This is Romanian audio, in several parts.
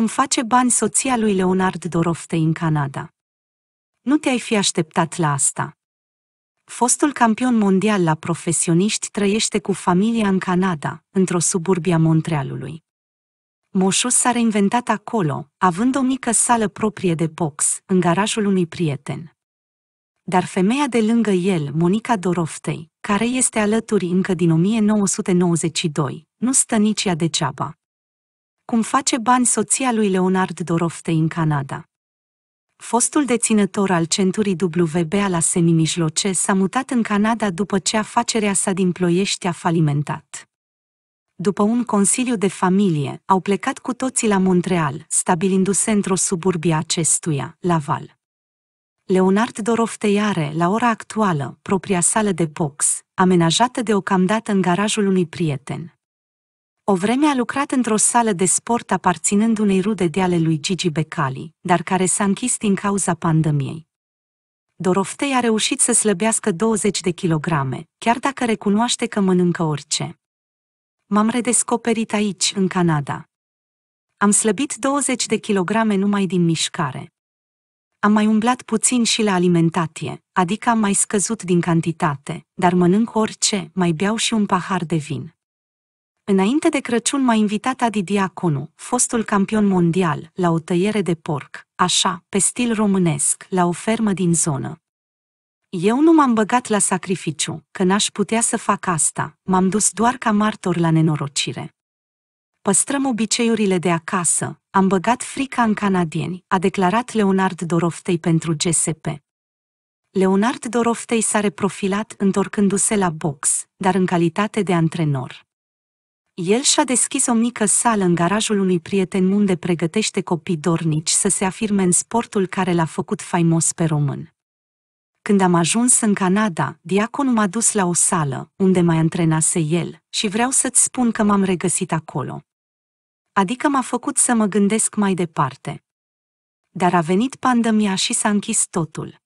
cum face bani soția lui Leonard Doroftei în Canada. Nu te-ai fi așteptat la asta. Fostul campion mondial la profesioniști trăiește cu familia în Canada, într-o suburbie a Montrealului. Moșus s-a reinventat acolo, având o mică sală proprie de box, în garajul unui prieten. Dar femeia de lângă el, Monica Doroftei, care este alături încă din 1992, nu stă nici ea degeaba cum face bani soția lui Leonard Dorofte în Canada. Fostul deținător al centurii WB la semimijloce s-a mutat în Canada după ce afacerea sa din ploiești a falimentat. După un consiliu de familie, au plecat cu toții la Montreal, stabilindu-se într-o suburbie acestuia, Laval. Leonard Dorofte, are, la ora actuală, propria sală de box, amenajată deocamdată în garajul unui prieten. O vreme a lucrat într-o sală de sport aparținând unei rude de ale lui Gigi Becali, dar care s-a închis din cauza pandemiei. Doroftei a reușit să slăbească 20 de kilograme, chiar dacă recunoaște că mănâncă orice. M-am redescoperit aici, în Canada. Am slăbit 20 de kilograme numai din mișcare. Am mai umblat puțin și la alimentație, adică am mai scăzut din cantitate, dar mănânc orice, mai beau și un pahar de vin. Înainte de Crăciun m-a invitat Adi Diaconu, fostul campion mondial, la o tăiere de porc, așa, pe stil românesc, la o fermă din zonă. Eu nu m-am băgat la sacrificiu, că n-aș putea să fac asta, m-am dus doar ca martor la nenorocire. Păstrăm obiceiurile de acasă, am băgat frica în canadieni, a declarat Leonard Doroftei pentru GSP. Leonard Doroftei s-a reprofilat întorcându-se la box, dar în calitate de antrenor. El și-a deschis o mică sală în garajul unui prieten unde pregătește copii dornici să se afirme în sportul care l-a făcut faimos pe român. Când am ajuns în Canada, diaconul m-a dus la o sală, unde mai antrenase el, și vreau să-ți spun că m-am regăsit acolo. Adică m-a făcut să mă gândesc mai departe. Dar a venit pandemia și s-a închis totul.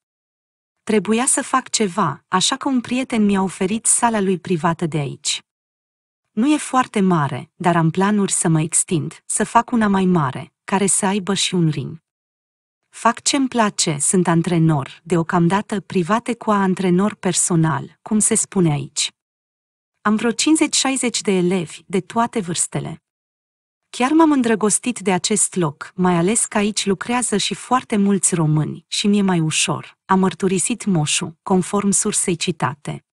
Trebuia să fac ceva, așa că un prieten mi-a oferit sala lui privată de aici. Nu e foarte mare, dar am planuri să mă extind, să fac una mai mare, care să aibă și un ring. Fac ce-mi place, sunt antrenor, deocamdată private cu a antrenor personal, cum se spune aici. Am vreo 50-60 de elevi, de toate vârstele. Chiar m-am îndrăgostit de acest loc, mai ales că aici lucrează și foarte mulți români și mi-e mai ușor, a mărturisit Moșu, conform sursei citate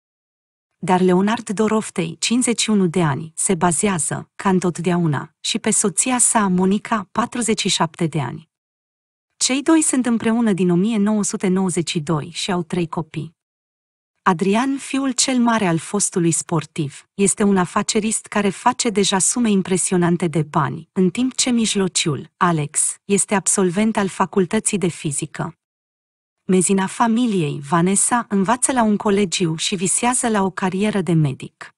dar Leonard Doroftei, 51 de ani, se bazează, ca întotdeauna, și pe soția sa, Monica, 47 de ani. Cei doi sunt împreună din 1992 și au trei copii. Adrian, fiul cel mare al fostului sportiv, este un afacerist care face deja sume impresionante de bani, în timp ce mijlociul, Alex, este absolvent al facultății de fizică. Mezina familiei, Vanessa, învață la un colegiu și visează la o carieră de medic.